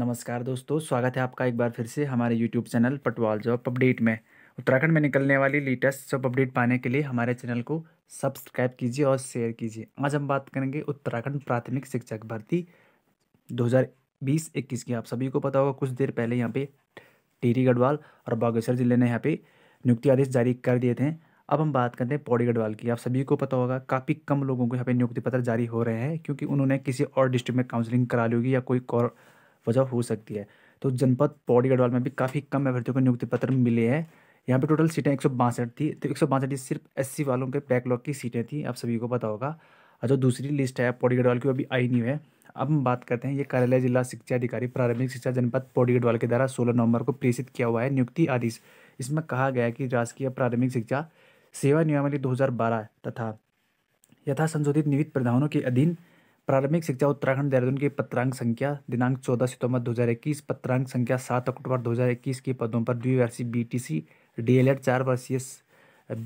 नमस्कार दोस्तों स्वागत है आपका एक बार फिर से हमारे YouTube channel Patwal job update में उत्तराखंड में निकलने वाली लेटेस्ट जॉब अपडेट पाने के लिए हमारे चैनल को सब्सक्राइब कीजिए और शेयर कीजिए आज हम बात करेंगे उत्तराखंड प्राथमिक शिक्षक भर्ती 2020-21 की आप सभी को पता होगा कुछ देर पहले यहाँ पे टिहरी गढ़वाल और बागेश्वर जिले ने यहाँ पे नियुक्ति आदेश जारी कर दिए थे अब हम बात करते हैं पौड़ी गढ़वाल की आप सभी को पता होगा काफ़ी कम लोगों को यहाँ पे नियुक्ति पत्र जारी हो रहे हैं क्योंकि उन्होंने किसी और डिस्ट्रिक्ट में काउंसलिंग करा ली होगी या कोई वजह हो सकती है तो जनपद पौड़ी गढ़वाल में भी काफ़ी कम अभ्यर्थियों को नियुक्ति पत्र मिले हैं यहाँ पे टोटल सीटें एक थी तो एक सिर्फ एस वालों के बैकलॉग की सीटें थी आप सभी को पता होगा और जो दूसरी लिस्ट है पौड़ी गढ़वाल की वो अभी आई नहीं है अब हम बात करते हैं ये कार्यालय जिला शिक्षा अधिकारी प्रारंभिक शिक्षा जनपद पौड़ी गढ़वाल के द्वारा सोलह नवंबर को प्रेषित किया हुआ है नियुक्ति आदेश इसमें कहा गया है कि राजकीय प्रारंभिक शिक्षा सेवा नियमावली 2012 तथा यथा संशोधित नियुक्त प्रावधानों के अधीन प्रारंभिक शिक्षा उत्तराखंड देहरादून की पत्रांक संख्या दिनांक 14 सितंबर 2021 पत्रांक संख्या 7 अक्टूबर 2021 के पदों पर बी डी एल डीएलएड चार वर्षीय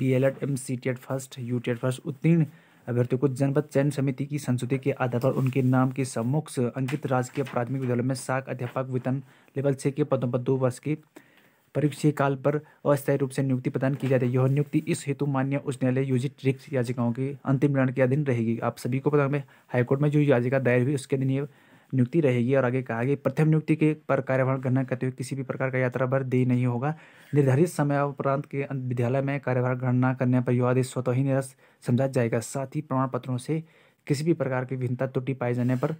B L Ed M C T Ed first U Ed first उत्तीर्ण अभ्यर्थियों को जनपद चयन समिति की संस्तुति के आधार पर उनके नाम के समक्ष अंकित राजकीय प्राथमिक विद्यालय में साख अध्यापक वितरण लेवल छः के पदों पर दो वर्ष की परीक्षा काल पर अस्थायी रूप से नियुक्ति प्रदान की जाती है यह नियुक्ति इस हेतु मान्य उच्च न्यायालय योजित रिक्त याचिकाओं की अंतिम निर्णय के अधीन रहेगी आप सभी को पता हमें हाईकोर्ट में जो याचिका दायर हुई उसके अधीन ये नियुक्ति रहेगी और आगे कहा गया प्रथम नियुक्ति के पर कार्यभार ग्रहण करते हुए किसी भी प्रकार का यात्रा भर देय नहीं होगा निर्धारित समय उपरांत के विद्यालय में कार्यभार ग्रहण न करने पर यह आदेश स्वतः ही निरस्त समझा जाएगा साथ ही प्रमाण पत्रों से किसी भी प्रकार की भिन्नता त्रुटि पाए जाने पर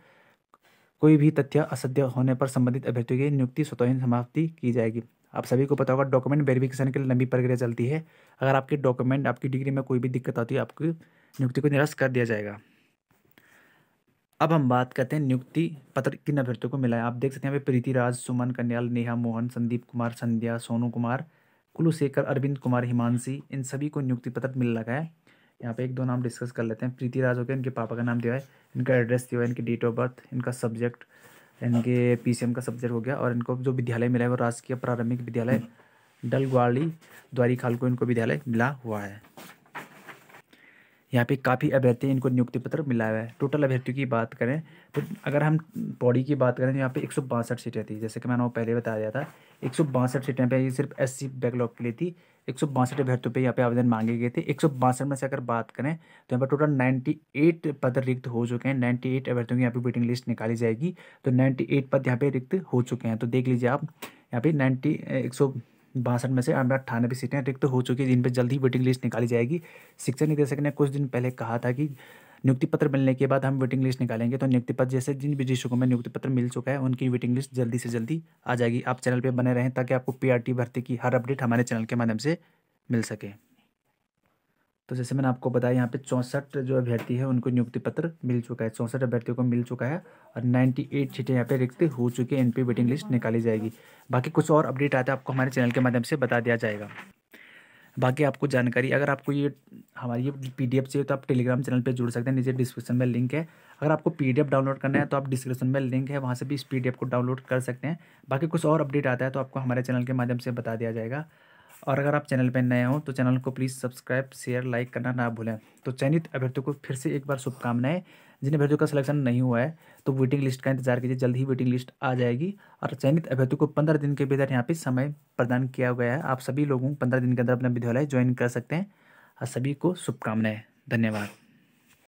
कोई भी तथ्य असत्य होने पर संबंधित अभ्यर्थियों की नियुक्ति स्वतः ही समाप्ति की जाएगी आप सभी को पता होगा डॉक्यूमेंट वेरिफिकेशन के लिए लंबी प्रक्रिया चलती है अगर आपके डॉक्यूमेंट आपकी डिग्री में कोई भी दिक्कत आती है आपकी नियुक्ति को निरस्त कर दिया जाएगा अब हम बात करते हैं नियुक्ति पत्र किन अभ्यर्थियों को मिला है आप देख सकते हैं प्रीति राज सुमन कन्याल नेहा मोहन संदीप कुमार संध्या सोनू कुमार कुलूशेखर अरविंद कुमार हिमांशी इन सभी को नियुक्ति पत्र मिल लगा है यहाँ पे एक दो नाम डिस्कस कर लेते हैं राज हो गया इनके पापा का नाम दिया है इनका एड्रेस दिया है इनकी डेट ऑफ बर्थ इनका सब्जेक्ट इनके पीसीएम का सब्जेक्ट हो गया और इनको जो विद्यालय मिला है वो राजकीय प्रारंभिक विद्यालय डलग्वाली द्वारिकाल को इनको विद्यालय मिला हुआ है यहाँ पे काफ़ी अभ्यर्थी इनको नियुक्ति पत्र मिला हुआ है टोटल अभ्यर्थियों की बात करें तो अगर हम बॉडी की बात करें तो यहाँ पे एक सीटें थी जैसे कि मैंने पहले बता दिया था एक सीटें पर ये सिर्फ एस बैकलॉग के लिए थी एक सौ बासठ अभ्यर्थियों पर यहाँ पे आवेदन मांगे गए थे एक सौ बासठ में से अगर बात करें तो यहाँ पर टोटल नाइन्टी एट पद रिक्त हो चुके हैं नाइन्टी एट अभ्यर्थियों की यहाँ पे वेटिंग लिस्ट निकाली जाएगी तो नाइन्टी एट पद यहाँ पे रिक्त हो चुके हैं तो देख लीजिए आप यहाँ पे नाइन्टी एक सौ बासठ में से अट्ठानबे सीटें रिक्त हो चुकी है जिन पर जल्द ही वेटिंग लिस्ट निकाली जाएगी शिक्षा निदेशक ने कुछ दिन पहले कहा था कि नियुक्ति पत्र मिलने के बाद हम वेटिंग लिस्ट निकालेंगे तो नियुक्ति पत्र जैसे जिन विदेशकों में नियुक्ति पत्र मिल चुका है उनकी वेटिंग लिस्ट जल्दी से जल्दी आ जाएगी आप चैनल पर बने रहें ताकि आपको पी भर्ती की हर अपडेट हमारे चैनल के माध्यम से मिल सके तो जैसे मैंने आपको बताया यहाँ पे चौंसठ जो अभ्यर्थी है उनको नियुक्ति पत्र मिल चुका है चौंसठ अभ्यर्थियों को मिल चुका है और 98 सीटें यहाँ पे रिक्त हो चुकी है एनपी वेटिंग लिस्ट निकाली जाएगी बाकी कुछ और अपडेट आता है आपको हमारे चैनल के माध्यम से बता दिया जाएगा बाकी आपको जानकारी अगर आपको ये हमारी ये पी चाहिए तो आप टेलीग्राम चैनल पे जुड़ सकते हैं नीचे डिस्क्रिप्शन में लिंक है अगर आपको पी डाउनलोड करना है तो आप डिस्क्रिप्शन में लिंक है वहाँ से भी इस पी को डाउनलोड कर सकते हैं बाकी कुछ और अपडेट आता है तो आपको हमारे चैनल के माध्यम से बता दिया जाएगा और अगर आप चैनल पर नए हों तो चैनल को प्लीज़ सब्सक्राइब शेयर लाइक करना ना भूलें तो चयनित अभ्यर्थियों को फिर से एक बार शुभकामनाएं जिन अभ्यर्थियों का सिलेक्शन नहीं हुआ है तो वेटिंग लिस्ट का इंतजार कीजिए जल्द ही वेटिंग लिस्ट आ जाएगी और चयनित अभ्यर्थियों को पंद्रह दिन के भीतर यहाँ पर समय प्रदान किया गया है आप सभी लोगों पंद्रह दिन के अंदर अपना विद्यालय ज्वाइन कर सकते हैं और सभी को शुभकामनाएँ धन्यवाद